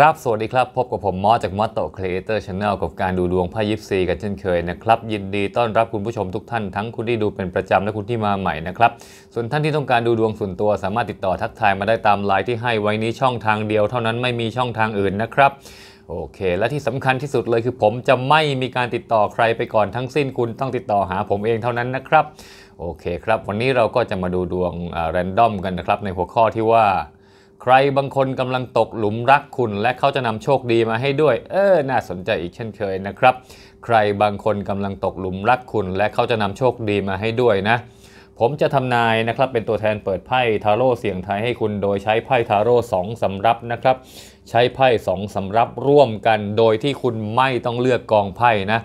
ครับ สวัสดีครับ พบกับผมมอจากมอโตครีเอเตอร์ชาแนลกับการดูดวงไพ่ยิปซีกันเช่นเคยนะครับ ยินดีต้อนรับคุณผู้ชมทุกท่าน ทั้งคุณที่ดูเป็นประจำและคุณที่มาใหม่นะครับ ส่วนท่านที่ต้องการดูดวงส่วนตัวสามารถติดต่อทักทายมาได้ตามไลน์ที่ให้ไว้นี้ช่องทางเดียวเท่านั้นไม่มีช่องทางอื่นนะครับ โอเค และที่สำคัญที่สุดเลยคือผมจะไม่มีการติดต่อใครไปก่อนทั้งสิ้นคุณต้องติดต่อหาผมเองเท่านั้นนะครับ โอเคครับ วันนี้เราก็จะมาดูดวงแรนดอมกันนะครับ ในหัวข้อที่ว่าใครบางคนกำลังตกหลุมรักคุณและเขาจะนำโชคดีมาให้ด้วย เออ น่าสนใจอีกเช่นเคยนะครับ ใครบางคนกำลังตกหลุมรักคุณ และเขาจะนำโชคดีมาให้ด้วยนะ ผมจะทำนายนะครับ เป็นตัวแทนเปิดไพ่ทาโร่เสียงไทยให้คุณโดยใช้ไพ่ทาโร่สองสำรับนะครับ ใช้ไพ่สองสำรับร่วมกันโดยที่คุณไม่ต้องเลือกกองไพ่นะ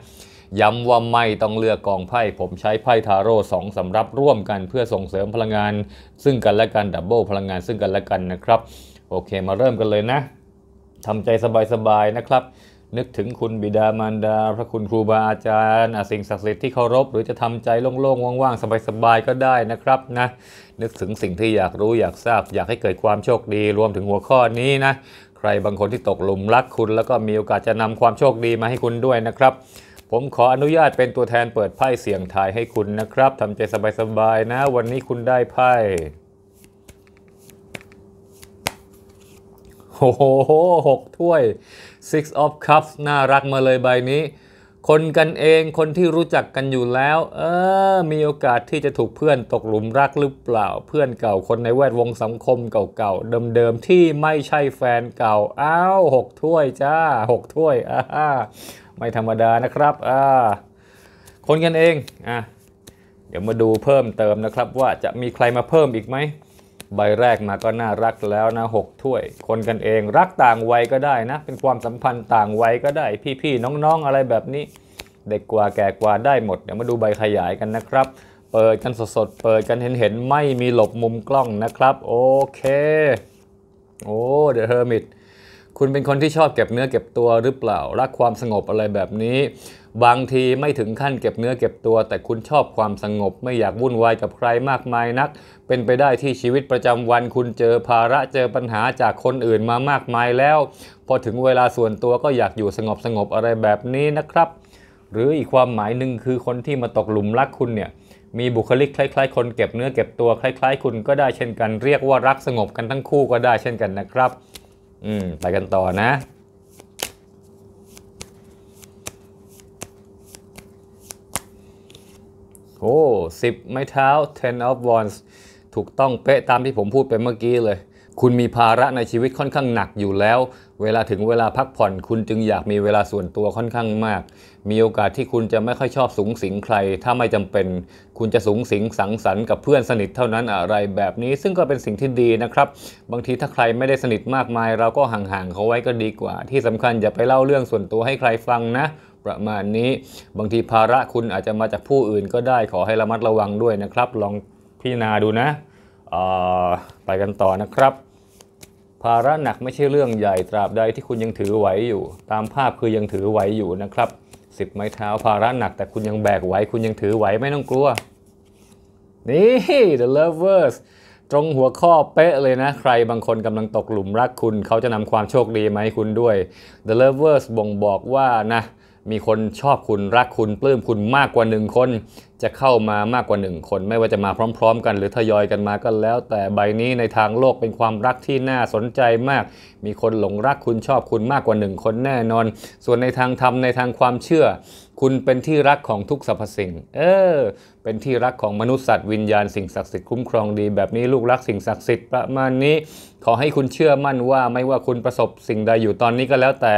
ย้ำว่าไม่ต้องเลือกกองไพ่ ผมใช้ไพ่ทาโร่สองสำรับร่วมกันเพื่อส่งเสริมพลังงานซึ่งกันและกัน ดับเบิลพลังงานซึ่งกันและกันนะครับ โอเค มาเริ่มกันเลยนะทำใจสบายๆนะครับ นึกถึงคุณบิดามารดาพระคุณครูบาอาจารย์สิ่งศักดิ์สิทธิ์ที่เคารพ หรือจะทำใจโล่งๆ ว่างๆ สบายๆ ก็ได้นะครับนะนึกถึงสิ่งที่อยากรู้อยากทราบ อยากให้เกิดความโชคดี รวมถึงหัวข้อนี้นะใครบางคนที่ตกหลุมรักคุณ แล้วก็มีโอกาสจะนำความโชคดีมาให้คุณด้วยนะครับผมขออนุญาตเป็นตัวแทนเปิดไพ่เสี่ยงทายให้คุณนะครับทำใจสบายๆนะ วันนี้คุณได้ไพ่โอ้โหหกถ้วย six of cups น่ารักมาเลยใบนี้ คนกันเองคนที่รู้จักกันอยู่แล้ว เออ มีโอกาสที่จะถูกเพื่อนตกหลุมรักหรือเปล่า เพื่อนเก่าคนในแวดวงสังคมเก่าๆเดิม ๆ ที่ไม่ใช่แฟนเก่าอ้าวหกถ้วยจ้าหกถ้วยอ่าไม่ธรรมดานะครับอ่าคนกันเองอ่ะเดี๋ยวมาดูเพิ่มเติมนะครับว่าจะมีใครมาเพิ่มอีกไหม ใบแรกมาก็น่ารักแล้วนะหกถ้วย คนกันเองรักต่างวัยก็ได้นะ เป็นความสัมพันธ์ต่างวัยก็ได้พี่ๆน้องๆออะไรแบบนี้ เด็กกว่าแก่กว่าได้หมด เดี๋ยวมาดูใบขยายกันนะครับ เปิดกันสดๆเปิดกันเห็นๆ ไม่มีหลบมุมกล้องนะครับ โอเค โอ้ เดอะเฮอร์มิตคุณเป็นคนที่ชอบเก็บเนื้อเก็บตัวหรือเปล่ารักความสงบอะไรแบบนี้ บางทีไม่ถึงขั้นเก็บเนื้อเก็บตัว แต่คุณชอบความสงบไม่อยากวุ่นวายกับใครมากมายนัก เป็นไปได้ที่ชีวิตประจำวันคุณเจอภาระเจอปัญหาจากคนอื่นมามากมายแล้ว พอถึงเวลาส่วนตัวก็อยากอยู่สงบสงบอะไรแบบนี้นะครับ หรืออีกความหมายหนึ่งคือคนที่มาตกหลุมรักคุณเนี่ยมีบุคลิกคล้ายๆคนเก็บเนื้อเก็บตัวคล้าย ๆ คุณก็ได้เช่นกัน เรียกว่ารักสงบกันทั้งคู่ก็ได้เช่นกันนะครับอืม ไปกันต่อนะโอ้สิบไม้เท้า ten of wands ถูกต้องเป๊ะตามที่ผมพูดไปเมื่อกี้เลย คุณมีภาระในชีวิตค่อนข้างหนักอยู่แล้วเวลาถึงเวลาพักผ่อนคุณจึงอยากมีเวลาส่วนตัวค่อนข้างมาก มีโอกาสที่คุณจะไม่ค่อยชอบสูงสิงใคร ถ้าไม่จำเป็นคุณจะสูงสิงสังสรรค์กับเพื่อนสนิท เท่านั้นอะไรแบบนี้ ซึ่งก็เป็นสิ่งที่ดีนะครับ บางทีถ้าใครไม่ได้สนิทมากมาย เราก็ห่างๆเขาไว้ก็ดีกว่า ที่สำคัญอย่าไปเล่าเรื่องส่วนตัวให้ใครฟังนะ ประมาณนี้บางทีภาระคุณอาจจะมาจากผู้อื่นก็ได้ขอให้ระมัดระวังด้วยนะครับ ลองพิจารณาดูนะไปกันต่อนะครับภาระหนักไม่ใช่เรื่องใหญ่ตราบใดที่คุณยังถือไหวอยู่ ตามภาพคือยังถือไหวอยู่นะครับ สิบไม้เท้าภาระหนักแต่คุณยังแบกไหวคุณยังถือไหวไม่ต้องกลัว นี่ The Lovers ตรงหัวข้อเป๊ะเลยนะใครบางคนกำลังตกหลุมรักคุณเขาจะนำความโชคดีมาให้คุณด้วย The Lovers บ่งบอกว่านะมีคนชอบคุณรักคุณปลื้มคุณมากกว่า1คน จะเข้ามามากกว่า1คน ไม่ว่าจะมาพร้อม ๆ กันหรือทยอยกันมาก็แล้ว แต่ใบนี้ในทางโลกเป็นความรักที่น่าสนใจมาก มีคนหลงรักคุณชอบคุณมากกว่า1คนแน่นอน ส่วนในทางธรรมในทางความเชื่อคุณเป็นที่รักของทุกสรรพสิ่ง เออ เป็นที่รักของมนุษย์สัตว์วิญญาณสิ่งศักดิ์สิทธิ์คุ้มครองดีแบบนี้ลูกรักสิ่งศักดิ์สิทธิ์ประมาณนี้ขอให้คุณเชื่อมั่นว่าไม่ว่าคุณประสบสิ่งใดอยู่ตอนนี้ก็แล้วแต่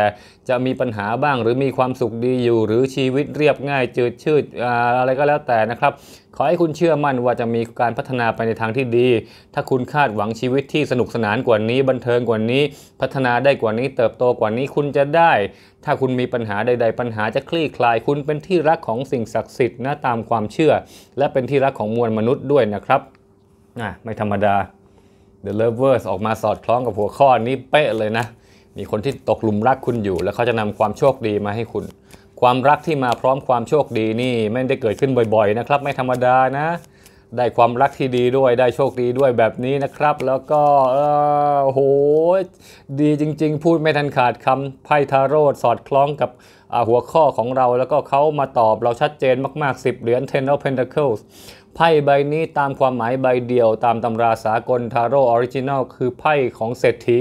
จะมีปัญหาบ้างหรือมีความสุขดีอยู่หรือชีวิตเรียบง่ายจืดชืดอะไรก็แล้วแต่นะครับ ขอให้คุณเชื่อมั่นว่าจะมีการพัฒนาไปในทางที่ดี ถ้าคุณคาดหวังชีวิตที่สนุกสนานกว่านี้บันเทิงกว่านี้ พัฒนาได้กว่านี้เติบโตกว่านี้คุณจะได้ถ้าคุณมีปัญหาใดๆ ปัญหาจะคลี่คลายคุณเป็นที่รักของสิ่งศักดิ์สิทธิ์นะตามความเชื่อ และเป็นที่รักของมวลมนุษย์ด้วยนะครับอ่ะ ไม่ธรรมดา The Lovers ออกมาสอดคล้องกับหัวข้อนี้เป๊ะเลยนะ มีคนที่ตกหลุมรักคุณอยู่ แล้วเขาจะนำความโชคดีมาให้คุณ ความรักที่มาพร้อมความโชคดีนี่ไม่ได้เกิดขึ้นบ่อย ๆ นะครับ ไม่ธรรมดานะได้ความรักที่ดีด้วยได้โชคดีด้วยแบบนี้นะครับ แล้วก็โอ้โห ดีจริงๆ พูดไม่ทันขาดคำไพ่ทาโร่สอดคล้องกับหัวข้อของเราแล้วก็เขามาตอบเราชัดเจนมากๆ 10 เหรียญ Ten of Pentacles ไพ่ใบนี้ตามความหมายใบเดียวตามตำราสากลทาโร่ออริจินัลคือไพ่ของเศรษฐี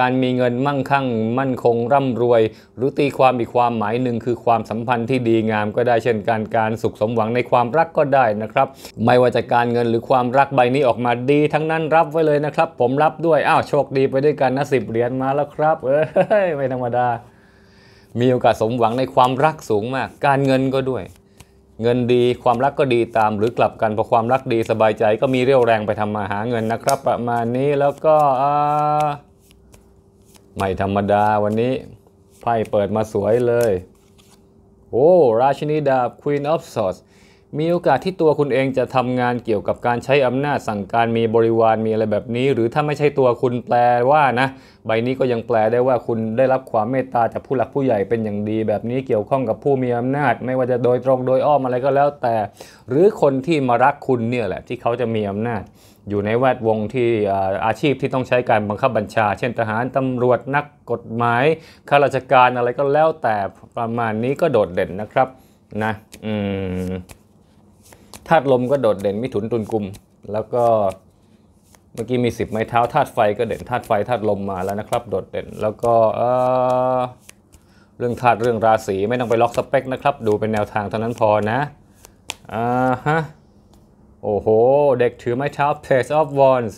การมีเงินมั่งคั่ง มั่นคง ร่ำรวย หรือตีความอีกความหมายหนึ่งคือความสัมพันธ์ที่ดีงาม ก็ได้เช่นการการสุขสมหวังในความรักก็ได้นะครับ ไม่ว่าจะการเงินหรือความรักใบนี้ออกมาดีทั้งนั้นรับไว้เลยนะครับ ผมรับด้วยอ้าวโชคดีไปด้วยกันนะสิบเหรียญมาแล้วครับเอ้ยไม่ธรรมดา มีโอกาสสมหวังในความรักสูงมาก การเงินก็ด้วย เงินดีความรักก็ดีตามหรือกลับกันพอความรักดีสบายใจก็มีเรี่ยวแรงไปทำมาหาเงินนะครับประมาณนี้แล้วก็อ่าไม่ธรรมดาวันนี้ไพ่เปิดมาสวยเลย โอ้ ราชินีดาบ Queen of Swords มีโอกาสที่ตัวคุณเองจะทำงานเกี่ยวกับการใช้อำนาจสั่งการมีบริวารมีอะไรแบบนี้ หรือถ้าไม่ใช่ตัวคุณแปลว่านะ ใบนี้ก็ยังแปลได้ว่าคุณได้รับความเมตตาจากผู้หลักผู้ใหญ่เป็นอย่างดีแบบนี้เกี่ยวข้องกับผู้มีอำนาจไม่ว่าจะโดยตรงโดยอ้อมอะไรก็แล้วแต่ หรือคนที่มารักคุณเนี่ยแหละ ที่เขาจะมีอำนาจอยู่ในแวดวงที่อาชีพที่ต้องใช้การบังคับบัญชา เช่นทหารตำรวจนักกฎหมายข้าราชการอะไรก็แล้วแต่ประมาณนี้ก็โดดเด่นนะครับนะธาตุลมก็โดดเด่นมิถุนตุลกุม แล้วก็เมื่อกี้มีสิบไม้เท้าธาตุไฟก็เด่นธาตุไฟธาตุลมมาแล้วนะครับ โดดเด่นแล้วก็เรื่องธาตุเรื่องราศีไม่ต้องไปล็อกสเปคนะครับดูเป็นแนวทางเท่านั้นพอนะอ่าฮะโอ้โห เด็กถือไม้เท้า p a c e of Wands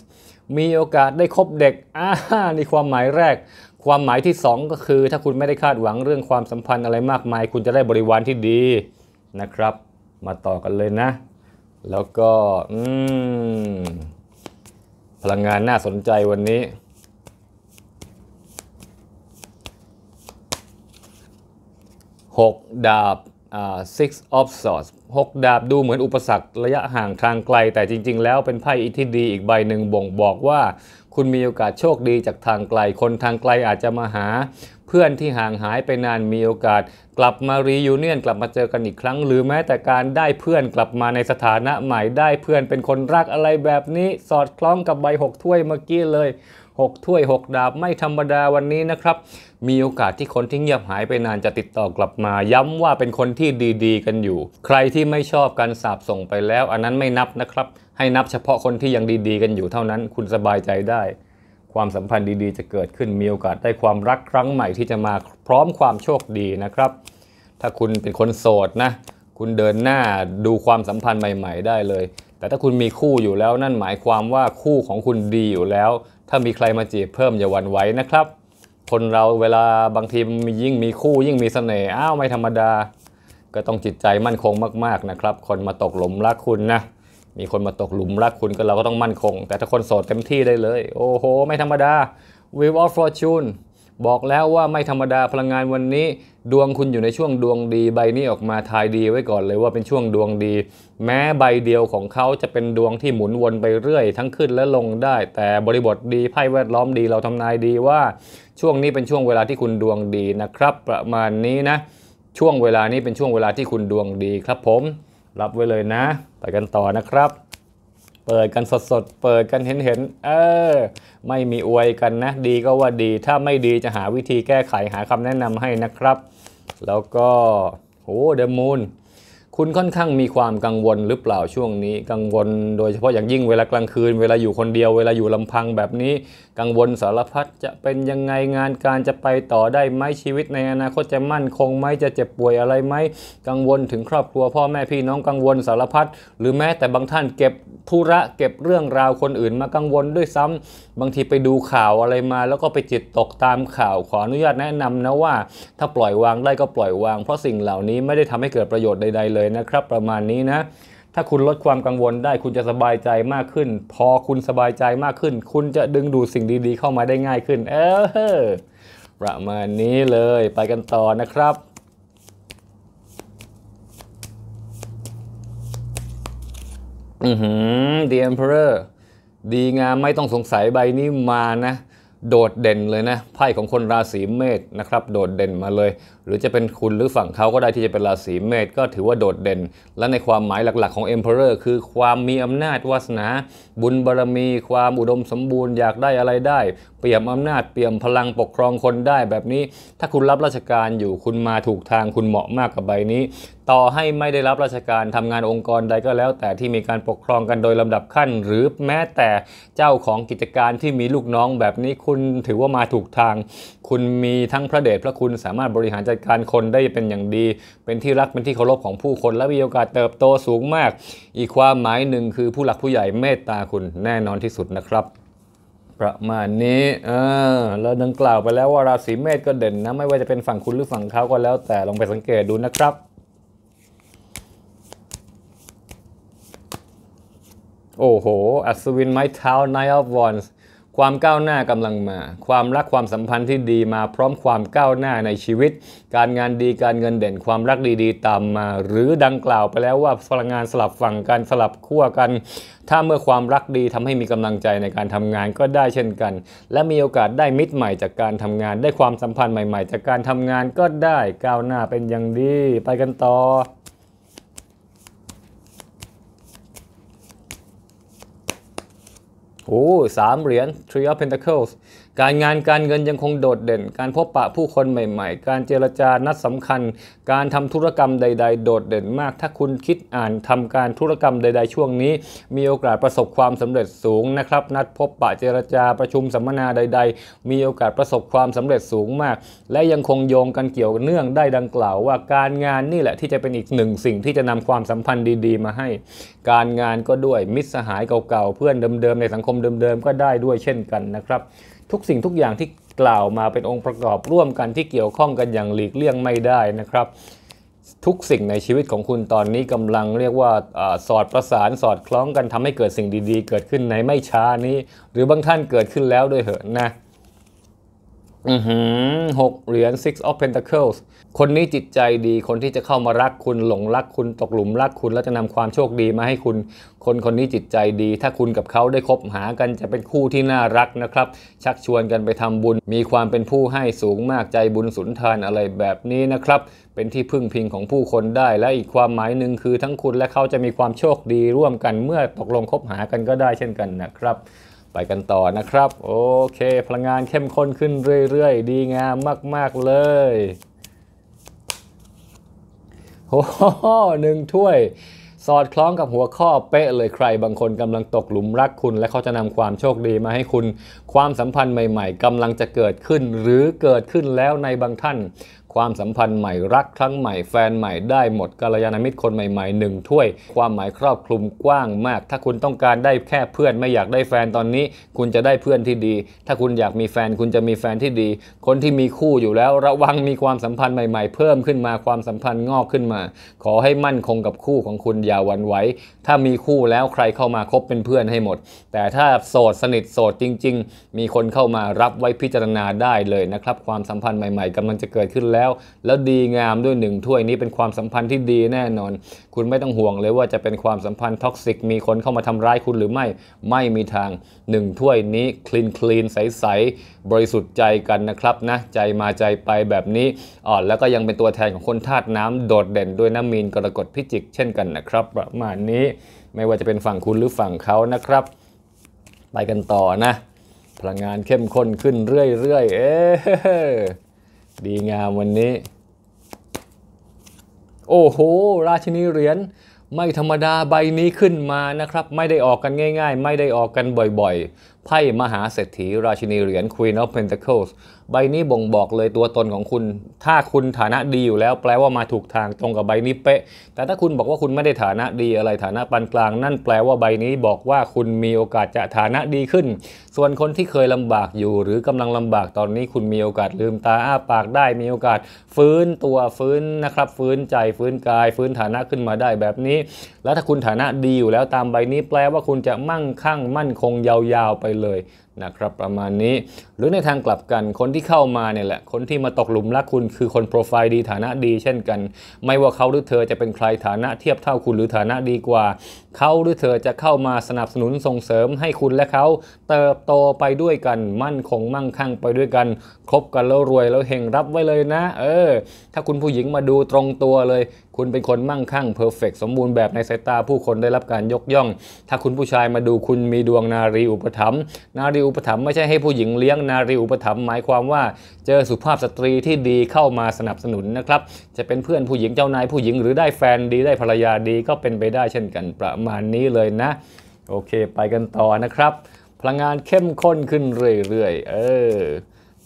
มีโอกาสได้คบเด็ก อ่านี่ความหมายแรก ความหมายที่ 2 ก็คือ ถ้าคุณไม่ได้คาดหวังเรื่องความสัมพันธ์อะไรมากมาย คุณจะได้บริวารที่ดีนะครับ มาต่อกันเลยนะ แล้วก็ อืม พลังงานน่าสนใจวันนี้ 6 ดาบ six of swords หกดาบดูเหมือนอุปสรรคระยะห่างทางไกล แต่จริง ๆ แล้วเป็นไพ่อที่ดีอีกใบหนึ่งบ่งบอกว่า คุณมีโอกาสโชคดีจากทางไกล คนทางไกลอาจจะมาหาเพื่อนที่ห่างหายไปนานมีโอกาสกลับมารียูเนียนกลับมาเจอกันอีกครั้งหรือแม้แต่การได้เพื่อนกลับมาในสถานะใหม่ได้ เพื่อนเป็นคนรักอะไรแบบนี้สอดคล้องกับใบหกถ้วยเมื่อกี้เลย6ถ้วย6 ดาบไม่ธรรมดาวันนี้นะครับ มีโอกาสที่คนที่เงียบหายไปนานจะติดต่อกลับมา ย้ำว่าเป็นคนที่ดีๆ กันอยู่ ใครที่ไม่ชอบการสาบส่งไปแล้ว อันนั้นไม่นับนะครับให้นับเฉพาะคนที่ยังดีๆ กันอยู่เท่านั้นคุณสบายใจได้ความสัมพันธ์ดีๆจะเกิดขึ้นมีโอกาส ได้ความรักครั้งใหม่ที่จะมาพร้อมความโชคดีนะครับ ถ้าคุณเป็นคนโสดนะ คุณเดินหน้าดูความสัมพันธ์ใหม่ๆ ได้เลย แต่ถ้าคุณมีคู่อยู่แล้วนั่นหมายความว่าคู่ของคุณดีอยู่แล้ว ถ้ามีใครมาจีบเพิ่มอย่าหวั่นไหวนะครับ คนเราเวลาบางทีมียิ่งมีคู่ยิ่งมีเสน่ห์อ้าวไม่ธรรมดา ก็ต้องจิตใจมั่นคงมาก ๆนะครับ คนมาตกหลุมรักคุณนะมีคนมาตกหลุมรักคุณก็เราก็ต้องมั่นคง แต่ถ้าคนโสดเต็มที่ได้เลย โอ้โห ไม่ธรรมดา w e e of Fortune บอกแล้วว่าไม่ธรรมดาพลังงานวันนี้ ดวงคุณอยู่ในช่วงดวงดี ใบนี้ออกมาทายดีไว้ก่อนเลยว่าเป็นช่วงดวงดี แม้ใบเดียวของเขาจะเป็นดวงที่หมุนวนไปเรื่อยทั้งขึ้นและลงได้ แต่บริบทดีไพ่แวดล้อมดีเราทำนายดีว่าช่วงนี้เป็นช่วงเวลาที่คุณดวงดีนะครับ ประมาณนี้นะ ช่วงเวลานี้เป็นช่วงเวลาที่คุณดวงดีครับผมรับไว้เลยนะ ไปกันต่อนะครับ เปิดกันสดๆ เปิดกันเห็นๆ เออ ไม่มีอวยกันนะ ดีก็ว่าดี ถ้าไม่ดีจะหาวิธีแก้ไข หาคำแนะนำให้นะครับ แล้วก็โอ้เดมูน คุณค่อนข้างมีความกังวลหรือเปล่าช่วงนี้ กังวลโดยเฉพาะอย่างยิ่งเวลากลางคืน เวลาอยู่คนเดียว เวลาอยู่ลำพังแบบนี้กังวลสารพัดจะเป็นยังไงงานการจะไปต่อได้ไหมชีวิตในอนาคตจะมั่นคงไหมจะเจ็บป่วยอะไรไหมกังวลถึงครอบครัว พ่อแม่พี่น้องกังวลสารพัดหรือแม้แต่บางท่านเก็บธุระเก็บเรื่องราวคนอื่นมากังวลด้วยซ้ำ บางทีไปดูข่าวอะไรมา แล้วก็ไปจิตตกตามข่าวขออนุญาตแนะนำนะว่า ถ้าปล่อยวางได้ก็ปล่อยวาง เพราะสิ่งเหล่านี้ไม่ได้ทำให้เกิดประโยชน์ใดๆ เลยนะครับ ประมาณนี้นะถ้าคุณลดความกังวลได้คุณจะสบายใจมากขึ้น พอคุณสบายใจมากขึ้น คุณจะดึงดูดสิ่งดีๆเข้ามาได้ง่ายขึ้น เออประมาณนี้เลยไปกันต่อนะครับอือหือ The Emperor ดีงามไม่ต้องสงสัยใบนี้มานะ โดดเด่นเลยนะไพ่ของคนราศีเมษนะครับ โดดเด่นมาเลยรือจะเป็นคุณหรือฝั่งเขาก็ได้ที่จะเป็นราศีเมษก็ถือว่าโดดเด่น และในความหมายหลักๆของ Emperor คือความมีอำนาจวาสนา บุญบารรมี ความอุดมสมบูรณ์อยากได้อะไรได้ เปี่ยมอำนาจเปี่ยมพลังปกครองคนได้แบบนี้ ถ้าคุณรับราชการอยู่คุณมาถูกทางคุณเหมาะมากกับใบนี้ ต่อให้ไม่ได้รับราชการทำงานองค์กรใดก็แล้ว แต่ที่มีการปกครองกันโดยลำดับขั้น หรือแม้แต่เจ้าของกิจการที่มีลูกน้องแบบนี้คุณถือว่ามาถูกทาง คุณมีทั้งพระเดชพระคุณสามารถบริหารจัดการคนได้เป็นอย่างดี เป็นที่รักเป็นที่เคารพของผู้คนและมีโอกาสเติบโตสูงมาก อีกความหมายหนึ่งคือผู้หลักผู้ใหญ่เมตตาคุณแน่นอนที่สุดนะครับ ประมาณนี้เออเราดังกล่าวไปแล้วว่าราศีเมษก็เด่นนะไม่ว่าจะเป็นฝั่งคุณหรือฝั่งเขาก็แล้ว แต่ลองไปสังเกตดูนะครับ โอ้โหอัศวินไม้เท้า Knight of Wands ความก้าวหน้ากำลังมา ความรักความสัมพันธ์ที่ดีมาพร้อมความก้าวหน้าในชีวิต การงานดีการเงินเด่นความรักดี ๆ ตามมา หรือดังกล่าวไปแล้วว่าพลังงานสลับฝั่งกัน สลับขั้วกัน ถ้าเมื่อความรักดีทำให้มีกำลังใจในการทำงานก็ได้เช่นกัน และมีโอกาสได้มิตรใหม่จากการทำงาน ได้ความสัมพันธ์ใหม่ๆจากการทำงานก็ได้ก้าวหน้าเป็นอย่างดีไปกันต่อ up oh, in of Pentacles การงานการเงินยังคงโดดเด่น การพบปะผู้คนใหม่ๆ การเจรจานัดสำคัญ การทำธุรกรรมใดๆ โดดเด่นมาก ถ้าคุณคิดอ่านทำการธุรกรรมใดๆ ช่วงนี้ มีโอกาสประสบความสำเร็จสูงนะครับ นัดพบปะเจรจาประชุมสัมมนาใด ๆ มีโอกาสประสบความสำเร็จสูงมาก และยังคงโยงกันเกี่ยวเนื่องได้ดังกล่าว ว่าการงานนี่แหละที่จะเป็นอีกหนึ่งสิ่งที่จะนำความสัมพันธ์ดีๆ มาให้ การงานก็ด้วยมิตรสหายเก่าๆเพื่อนเดิมๆในสังคมเดิมๆก็ได้ด้วยเช่นกันนะครับทุกสิ่งทุกอย่างที่กล่าวมาเป็นองค์ประกอบร่วมกันที่เกี่ยวข้องกันอย่างหลีกเลี่ยงไม่ได้นะครับ ทุกสิ่งในชีวิตของคุณตอนนี้กำลังเรียกว่าอสอดประสานสอดคล้องกันทำให้เกิดสิ่งดีๆ เกิดขึ้นในไม่ช้านี้ หรือบางท่านเกิดขึ้นแล้วด้วยเหอะนะหกเหรียญ six of pentacles คนนี้จิตใจดี คนที่จะเข้ามารักคุณหลงรักคุณตกหลุมรักคุณแล้วจะนำความโชคดีมาให้คุณ คนคนนี้จิตใจดี ถ้าคุณกับเขาได้คบหากัน จะเป็นคู่ที่น่ารักนะครับ ชักชวนกันไปทำบุญ มีความเป็นผู้ให้สูงมากใจบุญสุนทานอะไรแบบนี้นะครับ เป็นที่พึ่งพิงของผู้คนได้ และอีกความหมายหนึ่งคือทั้งคุณและเขาจะมีความโชคดีร่วมกันเมื่อตกลงคบหากันก็ได้เช่นกันนะครับ ไปกันต่อนะครับ โอเค พลังงานเข้มข้นขึ้นเรื่อยๆดีงามมากๆเลยโอ้หหนึ่งถ้วย สอดคล้องกับหัวข้อเป๊ะเลยใครบางคนกำลังตกหลุมรักคุณ และเขาจะนำความโชคดีมาให้คุณ ความสัมพันธ์ใหม่ ๆกำลังจะเกิดขึ้น หรือเกิดขึ้นแล้วในบางท่านความสัมพันธ์ใหม่รักครั้งใหม่แฟนใหม่ได้หมดกัลยาณมิตรคนใหม่ๆหนึ่งถ้วยความหมายครอบคลุมกว้างมาก ถ้าคุณต้องการได้แค่เพื่อนไม่อยากได้แฟนตอนนี้คุณจะได้เพื่อนที่ดี ถ้าคุณอยากมีแฟนคุณจะมีแฟนที่ดี คนที่มีคู่อยู่แล้วระวังมีความสัมพันธ์ใหม่ๆเพิ่มขึ้นมาความสัมพันธ์งอกขึ้นมา ขอให้มั่นคงกับคู่ของคุณอย่าหวั่นไหวถ้ามีคู่แล้วใครเข้ามาคบเป็นเพื่อนให้หมด แต่ถ้าโสดสนิทโสดจริงๆ มีคนเข้ามารับไว้พิจารณาได้เลยนะครับความสัมพันธ์ใหม่ๆกำลังจะเกิดขึ้นแล้วแล้วแล้วดีงามด้วยหนึ่งถ้วยนี้เป็นความสัมพันธ์ที่ดีแน่นอน คุณไม่ต้องห่วงเลยว่าจะเป็นความสัมพันธ์ท็อกซิกมีคนเข้ามาทำร้ายคุณหรือไม่ไม่มีทางหนึ่งถ้วยนี้คลีนคลีนใสใสบริสุทธิ์ใจกันนะครับนะ ใจมาใจไปแบบนี้อ๋อแล้วก็ยังเป็นตัวแทนของคนธาตุน้ำโดดเด่นด้วยน้ำมีนกรกฎพิจิกเช่นกันนะครับประมาณนี้ไม่ว่าจะเป็นฝั่งคุณหรือฝั่งเขานะครับ ไปกันต่อนะ พลังงานเข้มข้นขึ้นเรื่อยๆเอ๊ดีงามวันนี้ โอ้โห ราชินีเหรียญไม่ธรรมดาใบนี้ขึ้นมานะครับไม่ได้ออกกันง่ายๆ ไม่ได้ออกกันบ่อยๆไพ่มหาเศรษฐีราชินีเหรียญ Queen of Pentacles ใบนี้บ่งบอกเลยตัวตนของคุณ ถ้าคุณฐานะดีอยู่แล้วแปลว่ามาถูกทางตรงกับใบนี้เป๊ะ แต่ถ้าคุณบอกว่าคุณไม่ได้ฐานะดีอะไรฐานะปานกลาง นั่นแปลว่าใบนี้บอกว่าคุณมีโอกาสจะฐานะดีขึ้น ส่วนคนที่เคยลำบากอยู่หรือกำลังลำบากตอนนี้คุณมีโอกาสลืมตาอ้าปากได้มีโอกาส ฟื้นตัวฟื้นนะครับฟื้นใจฟื้นกายฟื้นฐานะขึ้นมาได้แบบนี้ แล้วถ้าคุณฐานะดีอยู่แล้วตามใบนี้แปลว่าคุณจะมั่งคั่งมั่นคงยาวๆไปเลยนะครับประมาณนี้ หรือในทางกลับกันคนที่เข้ามาเนี่ยแหละ คนที่มาตกหลุมรักคุณคือคนโปรไฟล์ดีฐานะดีเช่นกัน ไม่ว่าเขาหรือเธอจะเป็นใครฐานะเทียบเท่าคุณหรือฐานะดีกว่าเขาหรือเธอจะเข้ามาสนับสนุนส่งเสริมให้คุณและเขาเติบโตไปด้วยกันมั่นคงมั่งคั่งไปด้วยกันคบกันแล้วรวย แล้วเฮงรับไว้เลยนะ เออ ถ้าคุณผู้หญิงมาดูตรงตัวเลย คุณเป็นคนมั่งคั่งเพอร์เฟกสมบูรณ์แบบในสายตา ผู้คนได้รับการยกย่อง ถ้าคุณผู้ชายมาดูคุณมีดวงนารีอุปถัมภ์นารีอุุปถัมภ์ไม่ใช่ให้ผู้หญิงเลี้ยงนารีอุปถัมภ์หมายความว่า เจอสุภาพสตรีที่ดีเข้ามาสนับสนุนนะครับ จะเป็นเพื่อนผู้หญิงเจ้านายผู้หญิงหรือได้แฟนดีได้ภรรยาดีก็เป็นไปได้เช่นกัน ประมาณนี้เลยนะ โอเคไปกันต่อนะครับ พลังงานเข้มข้นขึ้นเรื่อยๆเออ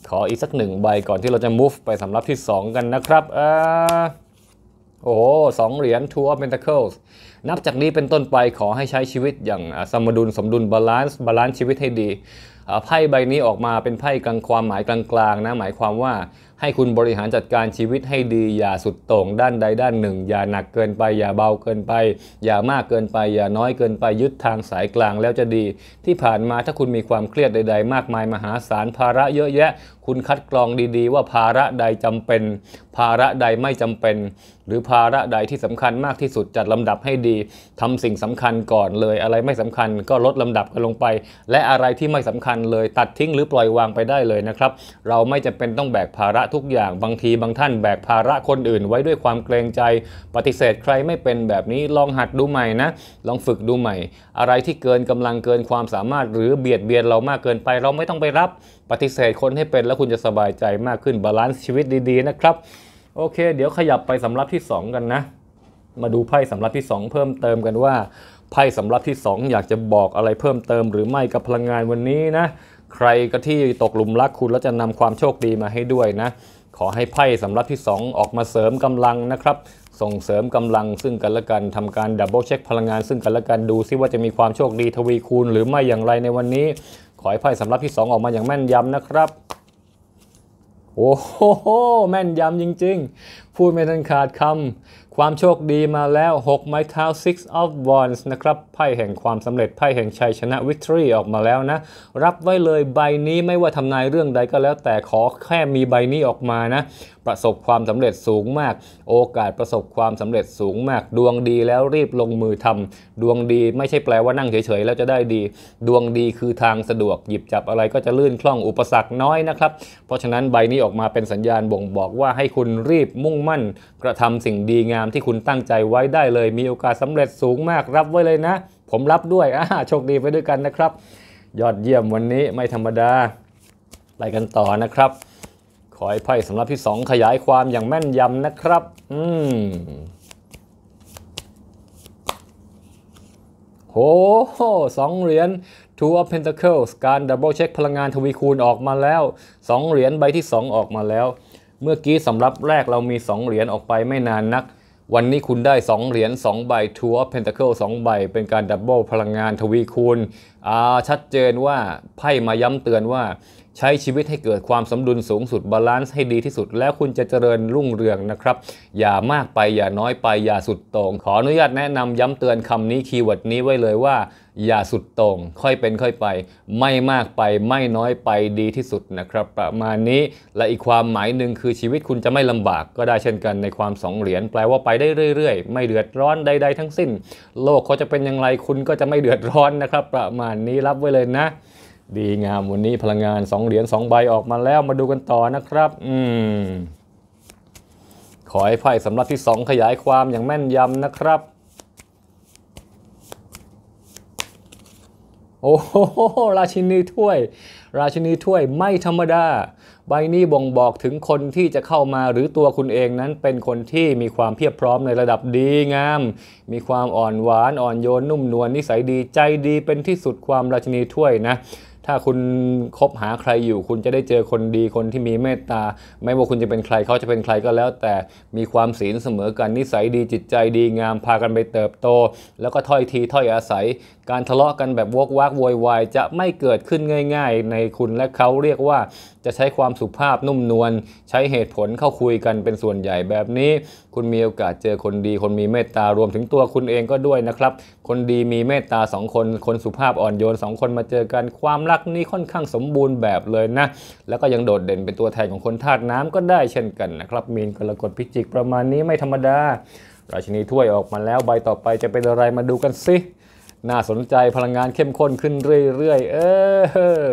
ขออีกสักหนึ่งใบก่อนที่เราจะ move ไปสำหรับที่2 กันนะครับอ่าโอ้โหสองเหรียญ Two of Pentacles นับจากนี้เป็นต้นไปขอให้ใช้ชีวิตอย่างสมดุลสมดุล บาลานซ์ บาลานซ์ชีวิตให้ดีไพ่ใบนี้ออกมาเป็นไพ่กลางความหมายกลางๆนะ หมายความว่าให้คุณบริหารจัดการชีวิตให้ดี อย่าสุดโต่งด้านใดด้านหนึ่ง อย่าหนักเกินไป อย่าเบาเกินไป อย่ามากเกินไป อย่าน้อยเกินไปยึดทางสายกลางแล้วจะดีที่ผ่านมาถ้าคุณมีความเครียดใด ๆมากมายมหาศาลภาระเยอะแยะ คุณคัดกรองดีๆ ว่าภาระใดจำเป็น ภาระใดไม่จำเป็น หรือภาระใดที่สำคัญมากที่สุดจัดลำดับให้ดีทำสิ่งสำคัญก่อนเลย อะไรไม่สำคัญก็ลดลำดับกันลงไป และอะไรที่ไม่สำคัญเลยตัดทิ้ง หรือปล่อยวางไปได้เลยนะครับ เราไม่จำเป็นต้องแบกภาระทุกอย่างบางทีบางท่านแบกภาระคนอื่นไว้ด้วยความเกรงใจปฏิเสธใครไม่เป็นแบบนี้ลองหัดดูใหม่นะลองฝึกดูใหม่ อะไรที่เกินกำลังเกินความสามารถหรือเบียดเบียนเรามากเกินไปเราไม่ต้องไปรับปฏิเสธคนให้เป็นแล้วคุณจะสบายใจมากขึ้นบาลานซ์ชีวิตดีๆ นะครับโอเค เดี๋ยวขยับไปสำรับที่ 2 กันนะ มาดูไพ่สำรับที่ 2 เพิ่มเติมกันว่าไพ่สำรับที่ 2 อยากจะบอกอะไรเพิ่มเติมหรือไม่กับพลังงานวันนี้นะใครก็ที่ตกหลุมรักคุณแล้วจะนำความโชคดีมาให้ด้วยนะ ขอให้ไพ่สำรับที่ 2 ออกมาเสริมกำลังนะครับ ส่งเสริมกำลังซึ่งกันและกันทำการดับเบิลเช็คพลังงานซึ่งกันและกันดูซิว่าจะมีความโชคดีทวีคูณ หรือไม่อย่างไรในวันนี้ ขอให้ไพ่สำรับที่ 2 ออกมาอย่างแม่นยำนะครับโอ้โหแม่นยำจริงๆพูดไม่ทันขาดคำความโชคดีมาแล้ว6ไม้เท้า six of wands นะครับไพ่แห่งความสำเร็จไพ่แห่งชัยชนะ victory ออกมาแล้วนะ รับไว้เลยใบนี้ไม่ว่าทำนายเรื่องใดก็แล้วแต่ขอแค่มีใบนี้ออกมานะประสบความสำเร็จสูงมาก โอกาสประสบความสำเร็จสูงมาก ดวงดีแล้วรีบลงมือทำ ดวงดีไม่ใช่แปลว่านั่งเฉยๆแล้วจะได้ดี ดวงดีคือทางสะดวกหยิบจับอะไรก็จะลื่นคล่องอุปสรรคน้อยนะครับเพราะฉะนั้นใบนี้ออกมาเป็นสัญญาณบ่งบอกว่าให้คุณรีบมุ่งมั่นกระทำสิ่งดีงามที่คุณตั้งใจไว้ได้เลยมีโอกาสสาเร็จสูงมากรับไว้เลยนะ ผมรับด้วยอ่าโชคดีไปด้วยกันนะครับยอดเยี่ยมวันนี้ไม่ธรรมดาไปกันต่อนะครับขอให้ไพ่สำหรับที่สองขยายความอย่างแม่นยำนะครับ อืม โหสองเหรียญ Two of Pentacles การดับเบิลเช็คพลังงานทวีคูณออกมาแล้วสองเหรียญใบที่สองออกมาแล้ว เมื่อกี้สำหรับแรกเรามีสองเหรียญออกไปไม่นานนัก วันนี้คุณได้สองเหรียญสองใบ Two of Pentacles งใบ เป็นการดับเบิลพลังงานทวีคูณอ่าชัดเจนว่าไพ่มาย้ำเตือนว่าใช้ชีวิตให้เกิดความสมดุลสูงสุดบาลานซ์ให้ดีที่สุด แล้วคุณจะเจริญรุ่งเรืองนะครับ อย่ามากไป อย่าน้อยไปอย่าสุดตรงขออนุญาตแนะนำย้ำเตือนคำนี้คีย์เวิร์ดนี้ไว้เลยว่า อย่าสุดตรง ค่อยเป็นค่อยไป ไม่มากไปไม่น้อยไปดีที่สุดนะครับ ประมาณนี้และอีกความหมายหนึ่งคือชีวิตคุณจะไม่ลำบากก็ได้เช่นกันในความสองเหรียญแปลว่าไปได้เรื่อย ๆ ไม่เดือดร้อนใดๆทั้งสิ้น โลกเขาจะเป็นอย่างไรคุณก็จะไม่เดือดร้อนนะครับ ประมาณนี้รับไว้เลยนะดีงามวันนี้พลังงาน 2 เหรียญ 2 ใบออกมาแล้วมาดูกันต่อนะครับ อืม ขอให้ไพ่สำรับที่ 2 ขยายความอย่างแม่นยำนะครับ โอ้โหราชินีถ้วย ราชินีถ้วยไม่ธรรมดา ใบนี้บ่งบอกถึงคนที่จะเข้ามาหรือตัวคุณเองนั้นเป็นคนที่มีความเพียบพร้อมในระดับดีงาม มีความอ่อนหวานอ่อนโยนนุ่มนวลนิสัยดีใจดีเป็นที่สุดความราชินีถ้วยนะถ้าคุณคบหาใครอยู่ คุณจะได้เจอคนดีคนที่มีเมตตา ไม่ว่าคุณจะเป็นใครเขาจะเป็นใครก็แล้ว แต่มีความศีลเสมอกันนิสัยดีจิตใจดีงามพากันไปเติบโต แล้วก็ถ้อยทีถ้อยอาศัยการทะเลาะกันแบบวอกวักโวยวายจะไม่เกิดขึ้นง่าย ๆ ในคุณและเขาเรียกว่าจะใช้ความสุภาพนุ่มนวล ใช้เหตุผลเข้าคุยกันเป็นส่วนใหญ่แบบนี้ คุณมีโอกาสเจอคนดี คนมีเมตตารวมถึงตัวคุณเองก็ด้วยนะครับ คนดีมีเมตตาสองคนคนสุภาพอ่อนโยนสองคนมาเจอกันความรักนี้ค่อนข้างสมบูรณ์แบบเลยนะ แล้วก็ยังโดดเด่นเป็นตัวแทนของคนธาตุน้ำก็ได้เช่นกันนะครับมีนกรกฎพิจิกประมาณนี้ไม่ธรรมดาราชินีถ้วยออกมาแล้วใบต่อไปจะเป็นอะไรมาดูกันสิน่าสนใจพลังงานเข้มข้นขึ้นเรื่อยๆเออ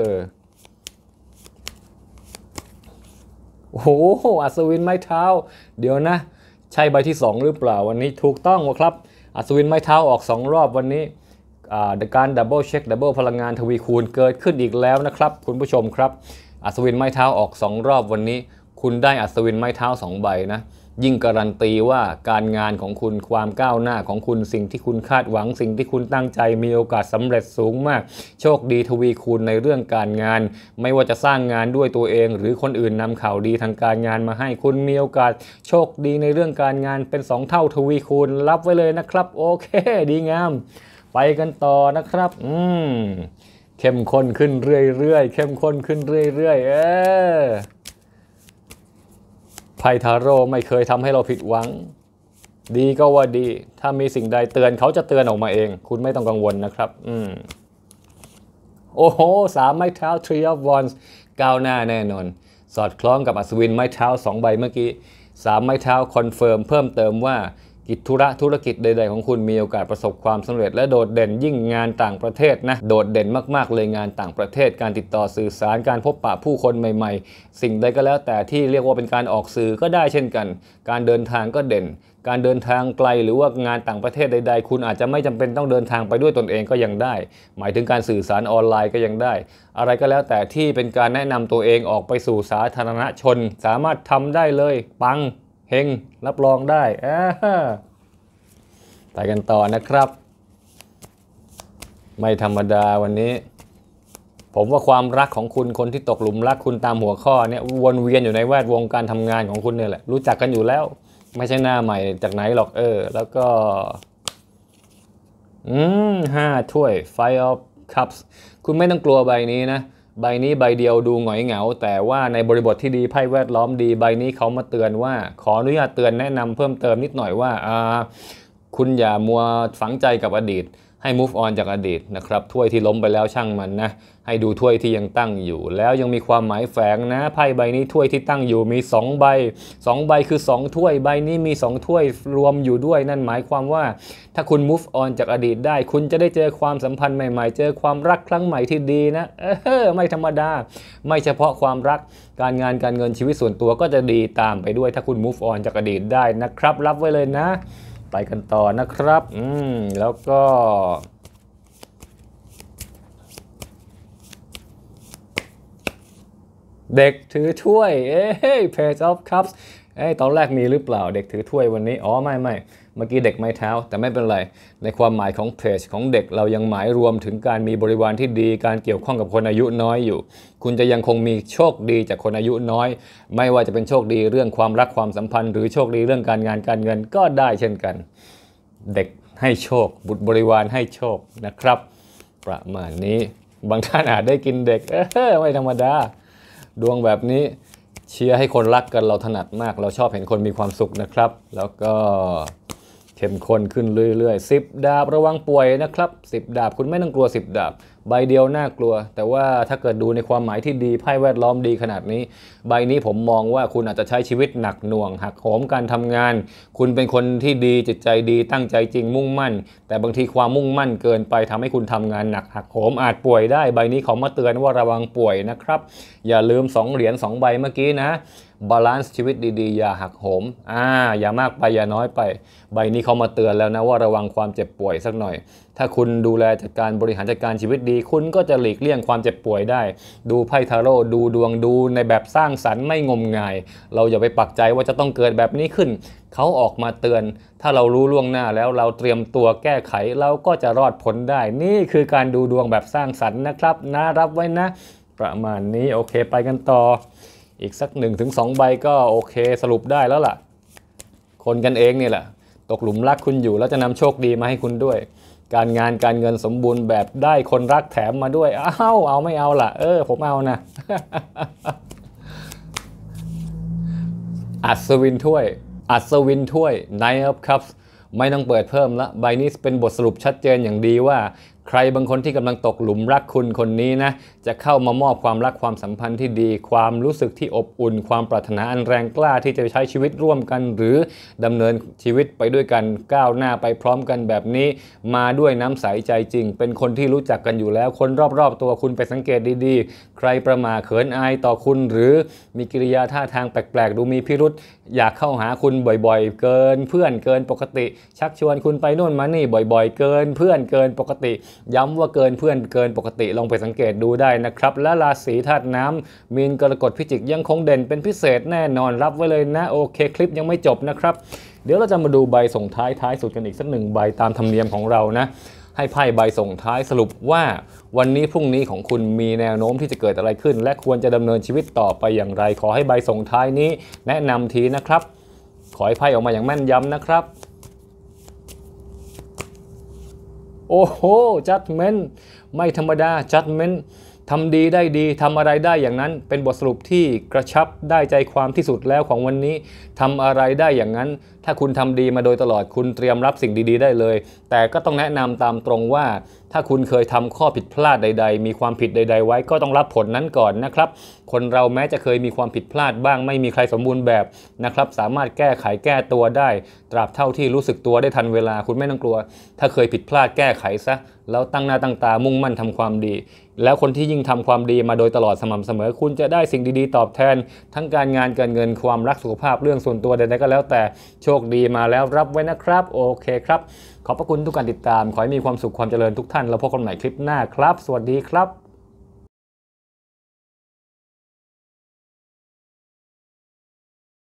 โอ้โหอัศวินไม้เท้า เดี๋ยวนะ ใช่ใบที่ 2 หรือเปล่าวันนี้ถูกต้องวะครับ อัศวินไม้เท้าออก 2 รอบวันนี้การดับเบิลเช็คดับเบิลพลังงานทวีคูณเกิดขึ้นอีกแล้วนะครับ คุณผู้ชมครับ อัศวินไม้เท้าออก 2 รอบวันนี้ คุณได้อัศวินไม้เท้า 2 ใบนะยิ่งการันตีว่าการงานของคุณความก้าวหน้าของคุณสิ่งที่คุณคาดหวังสิ่งที่คุณตั้งใจมีโอกาสสาเร็จสูงมาก โชคดีทวีคูณในเรื่องการงาน ไม่ว่าจะสร้างงานด้วยตัวเอง หรือคนอื่นนำข่าวดีทางการงานมาให้คุณมีโอกาส โชคดีในเรื่องการงานเป็น 2 เท่าทวีคูณรับไว้เลยนะครับ โอเค ดีงามไปกันต่อนะครับ อืม เข้มข้นขึ้นเรื่อยๆเข้มข้นขึ้นเรื่อยๆเออไพทาโร่ไม่เคยทำให้เราผิดหวัง ดีก็ว่าดี ถ้ามีสิ่งใดเตือนเขาจะเตือนออกมาเอง คุณไม่ต้องกังวลนะครับ อืม โอ้โห สามไม้เท้า Three of Wands ก้าวหน้าแน่นอน สอดคล้องกับอัศวินไม้เท้าสองใบเมื่อกี้ สามไม้เท้าคอนเฟิร์มเพิ่มเติมว่าิจธุระธุรกิจใดๆ ของคุณมีโอกาสประสบความสำเร็จและโดดเด่นยิ่งงานต่างประเทศนะโดดเด่นมากๆ เลยงานต่างประเทศ การติดต่อสื่อสารการพบปะผู้คนใหม่ๆ สิ่งใดก็แล้วแต่ที่เรียกว่าเป็นการออกสื่อก็ได้เช่นกัน การเดินทางก็เด่น การเดินทางไกลหรือว่างานต่างประเทศใดๆ คุณอาจจะไม่จำเป็นต้องเดินทางไปด้วยตนเองก็ยังได้ หมายถึงการสื่อสารออนไลน์ก็ยังได้ อะไรก็แล้วแต่ที่เป็นการแนะนำตัวเองออกไปสู่สาธารณชนสามารถทำได้เลยปังเฮงรับรองได้อ่าไปกันต่อนะครับ ไม่ธรรมดาวันนี้ ผมว่าความรักของคุณคนที่ตกหลุมรักคุณตามหัวข้อเนี่ยวนเวียนอยู่ในแวดวงการทำงานของคุณเนี่ยแหละรู้จักกันอยู่แล้ว ไม่ใช่หน้าใหม่จากไหนหรอก เออ แล้วก็อืมห้าถ้วยไฟออฟคัพคุณไม่ต้องกลัวใบนี้นะใบนี้ใบเดียวดูหงอยเหงา แต่ว่าในบริบทที่ดีไพ่แวดล้อมดี ใบนี้เขามาเตือนว่า ขออนุญาตเตือนแนะนำเพิ่มเติมนิดหน่อยว่าคุณอย่ามัวฝังใจกับอดีต ให้ move on จากอดีตนะครับถ้วยที่ล้มไปแล้วช่างมันนะให้ดูถ้วยที่ยังตั้งอยู่ แล้วยังมีความหมายแฝงนะไพ่ใบนี้ถ้วยที่ตั้งอยู่มี 2 ใบ 2 ใบคือ2ถ้วยใบนี้มี2ถ้วยรวมอยู่ด้วย นั่นหมายความว่าถ้าคุณ move on จากอดีตได้ คุณจะได้เจอความสัมพันธ์ใหม่ ๆ เจอความรักครั้งใหม่ที่ดีนะ เออไม่ธรรมดาไม่เฉพาะความรักการงานการเงินชีวิตส่วนตัวก็จะดีตามไปด้วยถ้าคุณ move on จากอดีตได้นะครับ รับไว้เลยนะ ไปกันต่อนะครับ อืมแล้วก็เด็กถือถ้วย เอ้ย page of cups เอ้ยตอนแรกมีหรือเปล่าเด็กถือถ้วยวันนี้ อ๋อ ไม่ไม่เมื่อกี้เด็กไม้เท้า แต่ไม่เป็นไร ในความหมายของเพจของเด็กเรายังหมายรวมถึงการมีบริวารที่ดีการเกี่ยวข้องกับคนอายุน้อยอยู่ คุณจะยังคงมีโชคดีจากคนอายุน้อย ไม่ว่าจะเป็นโชคดีเรื่องความรักความสัมพันธ์หรือโชคดีเรื่องการงานการเงินก็ได้เช่นกัน เด็กให้โชค บุตรบริวารให้โชคนะครับประมาณนี้บางท่านอาจได้กินเด็กเออไม่ธรรมดาดวงแบบนี้เชียร์ให้คนรักกันเราถนัดมาก เราชอบเห็นคนมีความสุขนะครับ แล้วก็เข้มข้นขึ้นเรื่อยๆสิบดาบระวังป่วยนะครับสิบดาบคุณไม่ต้องกลัวสิบดาบใบเดียวน่ากลัว แต่ว่าถ้าเกิดดูในความหมายที่ดีไพ่แวดล้อมดีขนาดนี้ ใบนี้ผมมองว่าคุณอาจจะใช้ชีวิตหนักหน่วงหักโหมการทำงาน คุณเป็นคนที่ดีจิตใจดีตั้งใจจริงมุ่งมั่น แต่บางทีความมุ่งมั่นเกินไปทำให้คุณทำงานหนัก หักโหมอาจป่วยได้ใบนี้ขอมาเตือนว่าระวังป่วยนะครับอย่าลืม2เหรียญ2ใบเมื่อกี้นะบาลานซ์ชีวิตดีๆ อย่าหักโหมอ่าอย่ามากไปอย่าน้อยไป ใบนี้เขามาเตือนแล้วนะว่าระวังความเจ็บป่วยสักหน่อยถ้าคุณดูแลจัดการบริหารจัดการชีวิตดี คุณก็จะหลีกเลี่ยงความเจ็บป่วยได้ ดูไพ่ทาโร่ดูดวงดูในแบบสร้างสรรค์ไม่งมงาย เราอย่าไปปักใจว่าจะต้องเกิดแบบนี้ขึ้น เขาออกมาเตือน ถ้าเรารู้ล่วงหน้าแล้วเราเตรียมตัวแก้ไขเราก็จะรอดพ้นได้ นี่คือการดูดวงแบบสร้างสรรค์นะครับนะรับไว้นะ ประมาณนี้โอเคไปกันต่อ อีกสัก1-2ใบก็โอเคสรุปได้แล้วล่ะ คนกันเองนี่แหละ ตกหลุมรักคุณอยู่แล้วจะนำโชคดีมาให้คุณด้วยการงานการเงินสมบูรณ์แบบได้คนรักแถมมาด้วยเอ้าเอาไม่เอาล่ะ เออผมเอานะอัศวินถ้วย อัศวินถ้วยไน n e of c u ั s ไม่ต้องเปิดเพิ่มละ ใบนี้เป็นบทสรุปชัดเจนอย่างดีว่า ใครบางคนที่กำลังตกหลุมรักคุณคนนี้นะจะเข้ามามอบความรักความสัมพันธ์ที่ดี ความรู้สึกที่อบอุ่น ความปรารถนาอันแรงกล้าที่จะใช้ชีวิตร่วมกัน หรือดำเนินชีวิตไปด้วยกันก้าวหน้าไปพร้อมกันแบบนี้ มาด้วยน้ำใสใจจริง เป็นคนที่รู้จักกันอยู่แล้วคนรอบๆตัวคุณไปสังเกตดีๆ ใครประมาเขินอายต่อคุณหรือมีกิริยาท่าทางแปลกๆดูมีพิรุษอยากเข้าหาคุณบ่อยๆ เกิน เพื่อนเกินปกติ ชักชวนคุณไปโน่นมานี่บ่อยๆ เกิน เพื่อนเกินปกติ ย้ำว่าเกิน เพื่อนเกินปกติลองไปสังเกตดูได้นะครับและราศีธาตุน้ำมีนกรกฎพิจิกยังคงเด่นเป็นพิเศษแน่นอนรับไว้เลยนะโอเคคลิปยังไม่จบนะครับ เดี๋ยวเราจะมาดูใบส่งท้ายท้ายสุดกันอีกสักหนึ่งใบตามธรรมเนียมของเรานะ ให้ไพ่ใบส่งท้ายสรุปว่า วันนี้พรุ่งนี้ของคุณมีแนวโน้มที่จะเกิดอะไรขึ้น และควรจะดำเนินชีวิตต่อไปอย่างไร ขอให้ใบส่งท้ายนี้แนะนำทีนะครับ ขอให้ไพ่ออกมาอย่างแม่นยำนะครับโอ้โหจัดเมนไม่ธรรมดาจัดเมนทำดีได้ดีทำอะไรได้อย่างนั้น เป็นบทสรุปที่กระชับได้ใจความที่สุดแล้วของวันนี้ทำอะไรได้อย่างนั้นถ้าคุณทำดีมาโดยตลอดคุณเตรียมรับสิ่งดี ๆ ได้เลย แต่ก็ต้องแนะนำตามตรงว่า ถ้าคุณเคยทำข้อผิดพลาดใด ๆ มีความผิดใด ๆ ไว้ก็ต้องรับผลนั้นก่อนนะครับ คนเราแม้จะเคยมีความผิดพลาดบ้าง ไม่มีใครสมบูรณ์แบบนะครับสามารถแก้ไขแก้ตัวได้ ตราบเท่าที่รู้สึกตัวได้ทันเวลา คุณไม่ต้องกลัว ถ้าเคยผิดพลาดแก้ไขซะแล้วตั้งหน้าตั้งตามุ่งมั่นทำความดี แล้วคนที่ยิ่งทำความดีมาโดยตลอดสม่ำเสมอ คุณจะได้สิ่งดีๆตอบแทน ทั้งการงานการเงินความรักสุขภาพเรื่องส่วนตัวใดๆ ก็แล้วแต่โชคดีมาแล้วรับไว้นะครับ โอเคครับ ขอบพระคุณทุกการติดตาม ขอให้มีความสุขความเจริญทุกท่าน แล้วพบกันใหม่คลิปหน้าครับ สวัสดีครับ